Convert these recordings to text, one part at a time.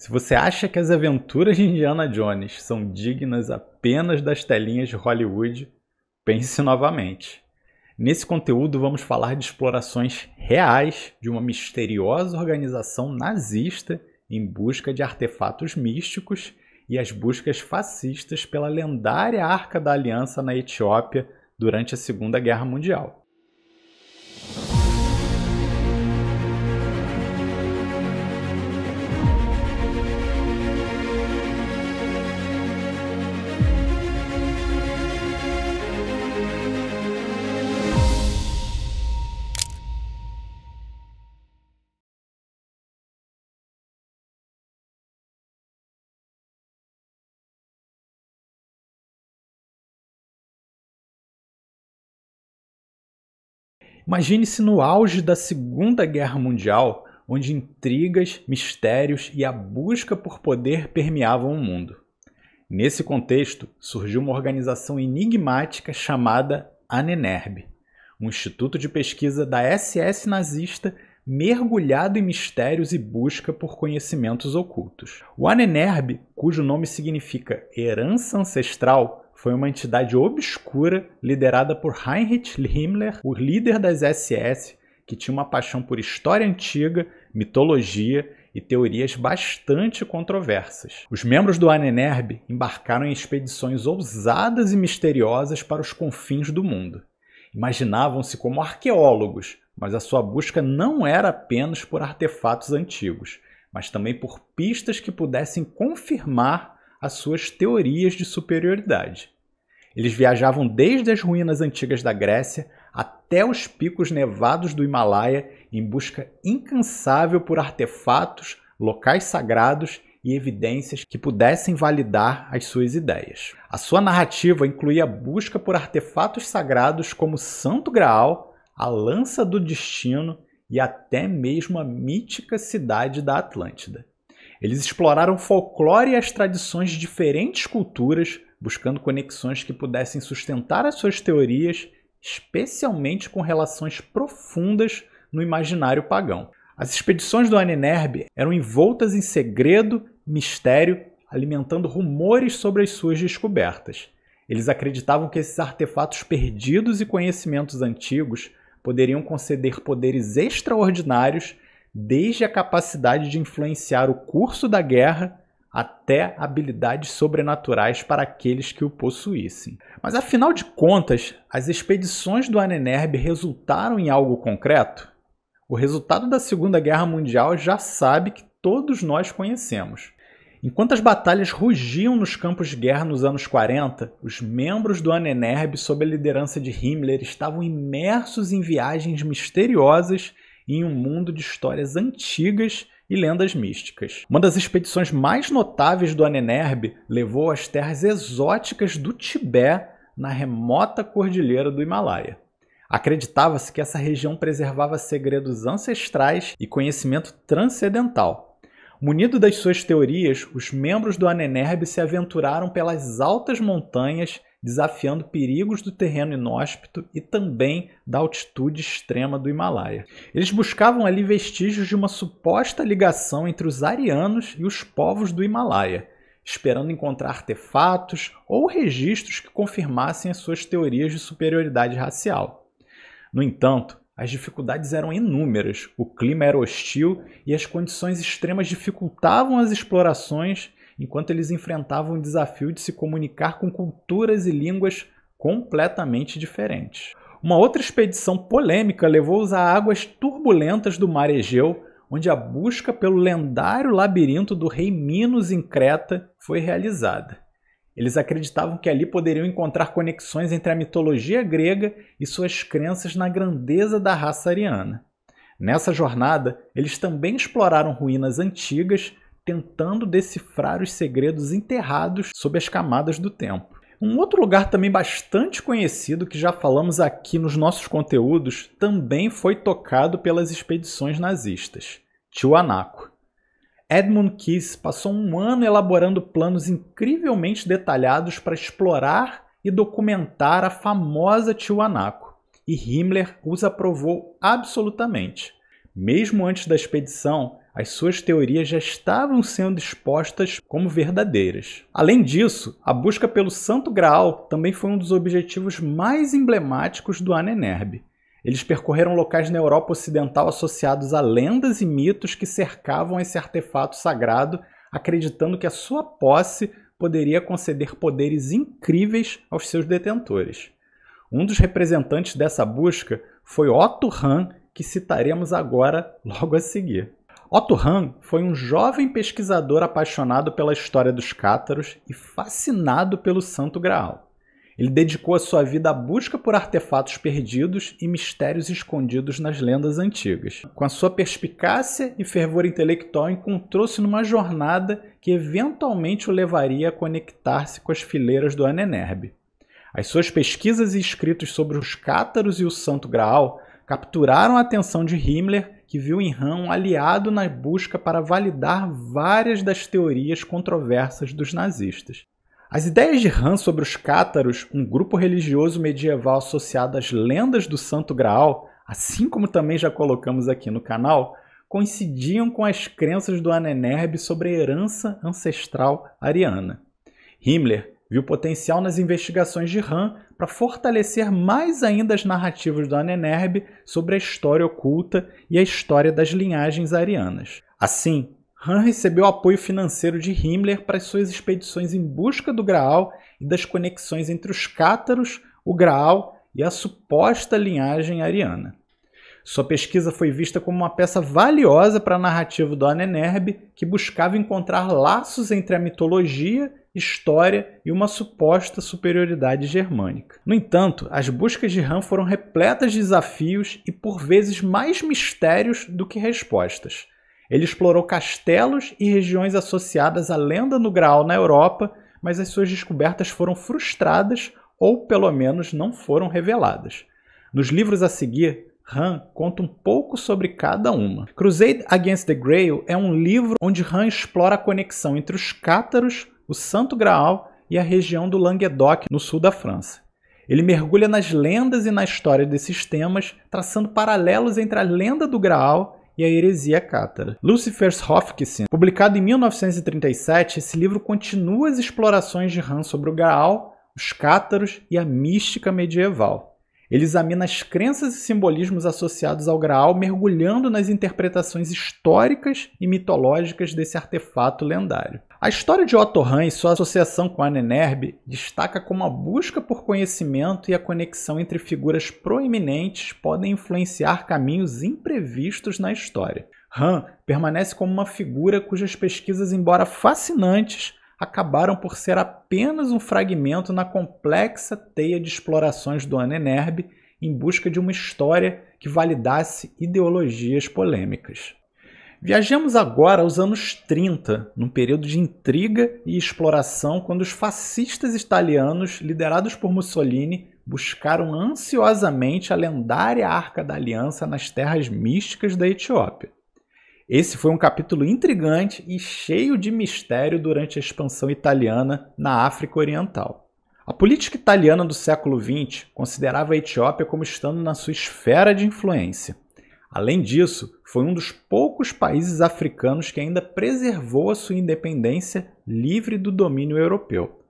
Se você acha que as aventuras de Indiana Jones são dignas apenas das telinhas de Hollywood, pense novamente. Nesse conteúdo, vamos falar de explorações reais de uma misteriosa organização nazista em busca de artefatos místicos e as buscas fascistas pela lendária Arca da Aliança na Etiópia durante a Segunda Guerra Mundial. Imagine se no auge da Segunda Guerra Mundial, onde intrigas, mistérios e a busca por poder permeavam o mundo. Nesse contexto, surgiu uma organização enigmática chamada ANENERB, um instituto de pesquisa da SS nazista mergulhado em mistérios e busca por conhecimentos ocultos. O ANENERB, cujo nome significa herança ancestral, foi uma entidade obscura liderada por Heinrich Himmler, o líder das SS, que tinha uma paixão por história antiga, mitologia e teorias bastante controversas. Os membros do Anenerb embarcaram em expedições ousadas e misteriosas para os confins do mundo. Imaginavam-se como arqueólogos, mas a sua busca não era apenas por artefatos antigos, mas também por pistas que pudessem confirmar as suas teorias de superioridade. Eles viajavam desde as ruínas antigas da Grécia até os picos nevados do Himalaia em busca incansável por artefatos, locais sagrados e evidências que pudessem validar as suas ideias. A sua narrativa incluía a busca por artefatos sagrados como o Santo Graal, a Lança do Destino e até mesmo a mítica cidade da Atlântida. Eles exploraram o folclore e as tradições de diferentes culturas, buscando conexões que pudessem sustentar as suas teorias, especialmente com relações profundas no imaginário pagão. As expedições do Aninerbe eram envoltas em segredo, mistério, alimentando rumores sobre as suas descobertas. Eles acreditavam que esses artefatos perdidos e conhecimentos antigos poderiam conceder poderes extraordinários desde a capacidade de influenciar o curso da guerra até habilidades sobrenaturais para aqueles que o possuíssem. Mas afinal de contas, as expedições do Anenerbe resultaram em algo concreto? O resultado da Segunda Guerra Mundial já sabe que todos nós conhecemos. Enquanto as batalhas rugiam nos campos de guerra nos anos 40, os membros do Anenerbe, sob a liderança de Himmler, estavam imersos em viagens misteriosas em um mundo de histórias antigas e lendas místicas. Uma das expedições mais notáveis do Anenerbe levou às terras exóticas do Tibete na remota cordilheira do Himalaia. Acreditava-se que essa região preservava segredos ancestrais e conhecimento transcendental. Munido das suas teorias, os membros do Anenerbe se aventuraram pelas altas montanhas desafiando perigos do terreno inóspito e também da altitude extrema do Himalaia. Eles buscavam ali vestígios de uma suposta ligação entre os arianos e os povos do Himalaia, esperando encontrar artefatos ou registros que confirmassem as suas teorias de superioridade racial. No entanto, as dificuldades eram inúmeras, o clima era hostil e as condições extremas dificultavam as explorações enquanto eles enfrentavam o desafio de se comunicar com culturas e línguas completamente diferentes. Uma outra expedição polêmica levou-os a águas turbulentas do Mar Egeu, onde a busca pelo lendário labirinto do rei Minos em Creta foi realizada. Eles acreditavam que ali poderiam encontrar conexões entre a mitologia grega e suas crenças na grandeza da raça ariana. Nessa jornada, eles também exploraram ruínas antigas tentando decifrar os segredos enterrados sob as camadas do tempo. Um outro lugar também bastante conhecido que já falamos aqui nos nossos conteúdos também foi tocado pelas expedições nazistas, Tiwanaku. Edmund Kiss passou um ano elaborando planos incrivelmente detalhados para explorar e documentar a famosa Tiwanaku, e Himmler os aprovou absolutamente. Mesmo antes da expedição, as suas teorias já estavam sendo expostas como verdadeiras. Além disso, a busca pelo Santo Graal também foi um dos objetivos mais emblemáticos do Anenerbe. Eles percorreram locais na Europa Ocidental associados a lendas e mitos que cercavam esse artefato sagrado, acreditando que a sua posse poderia conceder poderes incríveis aos seus detentores. Um dos representantes dessa busca foi Otto Hahn, que citaremos agora logo a seguir. Otto Hahn foi um jovem pesquisador apaixonado pela história dos cátaros e fascinado pelo Santo Graal. Ele dedicou a sua vida à busca por artefatos perdidos e mistérios escondidos nas lendas antigas. Com a sua perspicácia e fervor intelectual, encontrou-se numa jornada que eventualmente o levaria a conectar-se com as fileiras do Anenerbe. As suas pesquisas e escritos sobre os cátaros e o Santo Graal capturaram a atenção de Himmler que viu Han um aliado na busca para validar várias das teorias controversas dos nazistas. As ideias de Han sobre os cátaros, um grupo religioso medieval associado às lendas do Santo Graal, assim como também já colocamos aqui no canal, coincidiam com as crenças do Anenerb sobre a herança ancestral ariana. Himmler viu potencial nas investigações de RAM para fortalecer mais ainda as narrativas do Anenerb sobre a história oculta e a história das linhagens arianas. Assim, Han recebeu apoio financeiro de Himmler para suas expedições em busca do Graal e das conexões entre os cátaros, o Graal e a suposta linhagem ariana. Sua pesquisa foi vista como uma peça valiosa para a narrativa do Anenerbe, que buscava encontrar laços entre a mitologia história e uma suposta superioridade germânica. No entanto, as buscas de Han foram repletas de desafios e por vezes mais mistérios do que respostas. Ele explorou castelos e regiões associadas à lenda no Graal na Europa, mas as suas descobertas foram frustradas ou pelo menos não foram reveladas. Nos livros a seguir, Han conta um pouco sobre cada uma. Crusade Against the Grail é um livro onde Han explora a conexão entre os cátaros, o Santo Graal e a região do Languedoc, no sul da França. Ele mergulha nas lendas e na história desses temas, traçando paralelos entre a lenda do Graal e a heresia cátara. Lucifer's Hofkissen, publicado em 1937, esse livro continua as explorações de Han sobre o Graal, os cátaros e a mística medieval. Ele examina as crenças e simbolismos associados ao Graal, mergulhando nas interpretações históricas e mitológicas desse artefato lendário. A história de Otto Hahn e sua associação com Anenerbe destaca como a busca por conhecimento e a conexão entre figuras proeminentes podem influenciar caminhos imprevistos na história. Han permanece como uma figura cujas pesquisas, embora fascinantes, acabaram por ser apenas um fragmento na complexa teia de explorações do Anenerb em busca de uma história que validasse ideologias polêmicas. Viajemos agora aos anos 30, num período de intriga e exploração, quando os fascistas italianos, liderados por Mussolini, buscaram ansiosamente a lendária Arca da Aliança nas terras místicas da Etiópia. Esse foi um capítulo intrigante e cheio de mistério durante a expansão italiana na África Oriental. A política italiana do século XX considerava a Etiópia como estando na sua esfera de influência. Além disso, foi um dos poucos países africanos que ainda preservou a sua independência livre do domínio europeu.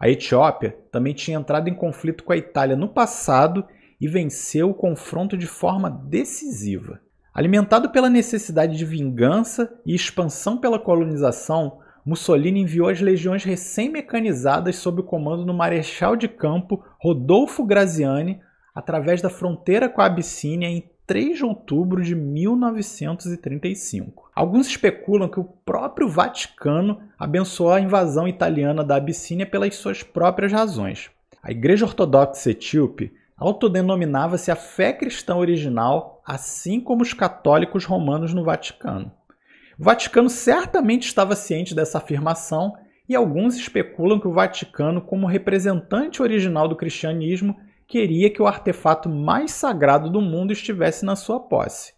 A Etiópia também tinha entrado em conflito com a Itália no passado e venceu o confronto de forma decisiva. Alimentado pela necessidade de vingança e expansão pela colonização, Mussolini enviou as legiões recém-mecanizadas sob o comando do marechal de campo Rodolfo Graziani através da fronteira com a Abissínia em 3 de outubro de 1935. Alguns especulam que o próprio Vaticano abençoou a invasão italiana da Abissínia pelas suas próprias razões. A Igreja Ortodoxa Etíope autodenominava-se a fé cristã original, assim como os católicos romanos no Vaticano. O Vaticano certamente estava ciente dessa afirmação e alguns especulam que o Vaticano, como representante original do cristianismo, queria que o artefato mais sagrado do mundo estivesse na sua posse.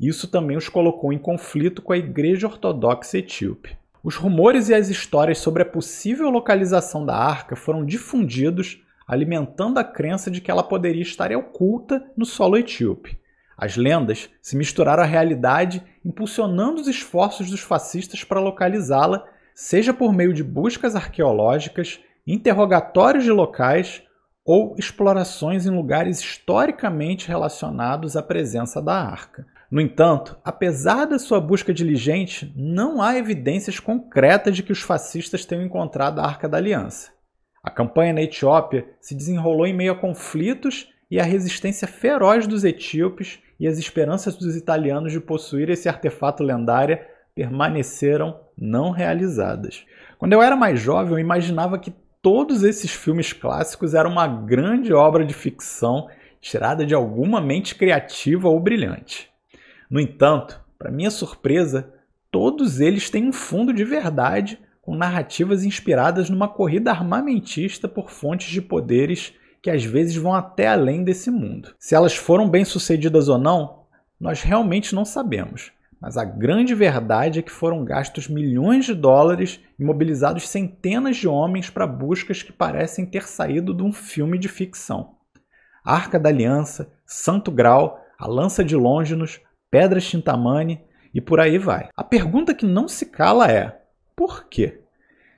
Isso também os colocou em conflito com a Igreja Ortodoxa Etíope. Os rumores e as histórias sobre a possível localização da arca foram difundidos alimentando a crença de que ela poderia estar oculta no solo etíope. As lendas se misturaram à realidade, impulsionando os esforços dos fascistas para localizá-la, seja por meio de buscas arqueológicas, interrogatórios de locais ou explorações em lugares historicamente relacionados à presença da arca. No entanto, apesar da sua busca diligente, não há evidências concretas de que os fascistas tenham encontrado a Arca da Aliança. A campanha na Etiópia se desenrolou em meio a conflitos e a resistência feroz dos etíopes e as esperanças dos italianos de possuir esse artefato lendário permaneceram não realizadas. Quando eu era mais jovem, eu imaginava que todos esses filmes clássicos eram uma grande obra de ficção tirada de alguma mente criativa ou brilhante. No entanto, para minha surpresa, todos eles têm um fundo de verdade com narrativas inspiradas numa corrida armamentista por fontes de poderes que às vezes vão até além desse mundo. Se elas foram bem-sucedidas ou não, nós realmente não sabemos. Mas a grande verdade é que foram gastos milhões de dólares e mobilizados centenas de homens para buscas que parecem ter saído de um filme de ficção. Arca da Aliança, Santo Grau, a Lança de Longinos, Pedras Tintamani e por aí vai. A pergunta que não se cala é: por quê?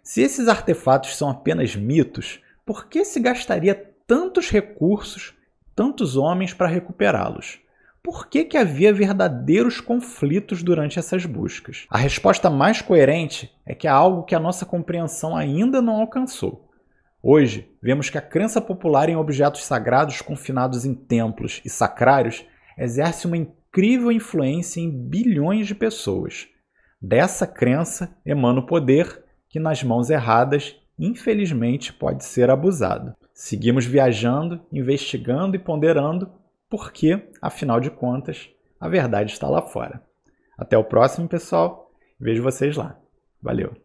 Se esses artefatos são apenas mitos, por que se gastaria tantos recursos, tantos homens para recuperá-los? Por que, que havia verdadeiros conflitos durante essas buscas? A resposta mais coerente é que há é algo que a nossa compreensão ainda não alcançou. Hoje, vemos que a crença popular em objetos sagrados confinados em templos e sacrários exerce uma incrível influência em bilhões de pessoas. Dessa crença emana o poder que, nas mãos erradas, infelizmente pode ser abusado. Seguimos viajando, investigando e ponderando, porque, afinal de contas, a verdade está lá fora. Até o próximo, pessoal. Vejo vocês lá. Valeu!